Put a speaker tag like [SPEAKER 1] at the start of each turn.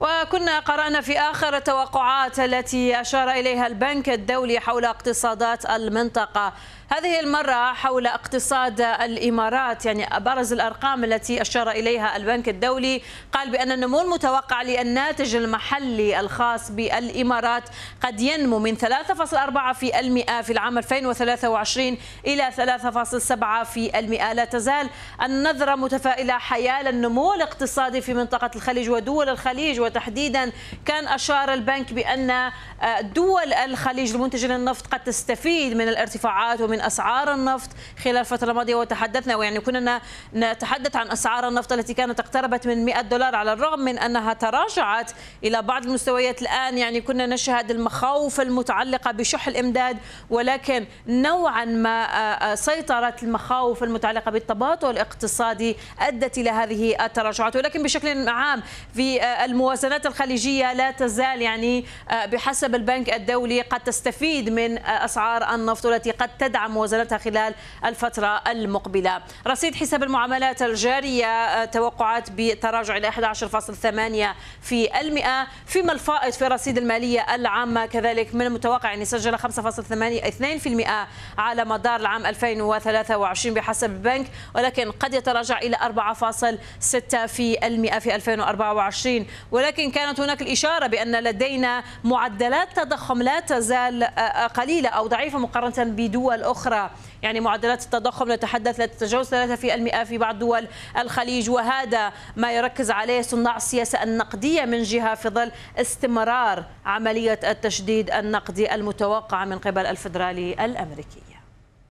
[SPEAKER 1] وكنا قرأنا في آخر التوقعات التي أشار إليها البنك الدولي حول اقتصادات المنطقة هذه المرة حول اقتصاد الإمارات يعني أبرز الأرقام التي أشار إليها البنك الدولي قال بأن النمو المتوقع للناتج المحلي الخاص بالإمارات قد ينمو من 3.4 في المئة في العام 2023 إلى 3.7 في المئة لا تزال النظرة متفائلة حيال النمو الاقتصادي في منطقة الخليج ودول الخليج وتحديدا كان أشار البنك بأن آه، دول الخليج المنتجة للنفط قد تستفيد من الارتفاعات ومن أسعار النفط خلال الفترة الماضية وتحدثنا ويعني كنا نتحدث عن أسعار النفط التي كانت اقتربت من 100 دولار على الرغم من أنها تراجعت إلى بعض المستويات الآن يعني كنا نشهد المخاوف المتعلقة بشح الإمداد ولكن نوعا ما آه، آه، سيطرت المخاوف المتعلقة بالتباطؤ الاقتصادي أدت إلى هذه التراجعات ولكن بشكل عام في المواجهة الموازنات الخليجية لا تزال يعني آه، بحسب البنك الدولي قد تستفيد من آه، أسعار النفط التي قد تدعم موازنتها خلال الفترة المقبلة رصيد حساب المعاملات الجارية آه، توقعات بتراجع إلى 11.8 في المئة فيما الفائض في الرصيد المالية العامة كذلك من المتوقع أن يسجل 5.82% على مدار العام 2023 بحسب البنك ولكن قد يتراجع إلى 4.6% في 2024 ولكن ولكن كانت هناك الإشارة بأن لدينا معدلات تضخم لا تزال آه، آه، قليلة أو ضعيفة مقارنة بدول أخرى يعني معدلات التضخم نتحدث لا تتجاوز 3% في بعض دول الخليج وهذا ما يركز عليه صناع السياسة النقدية من جهة في ظل استمرار عملية التشديد النقدي المتوقعة من قبل الفدرالي الأمريكي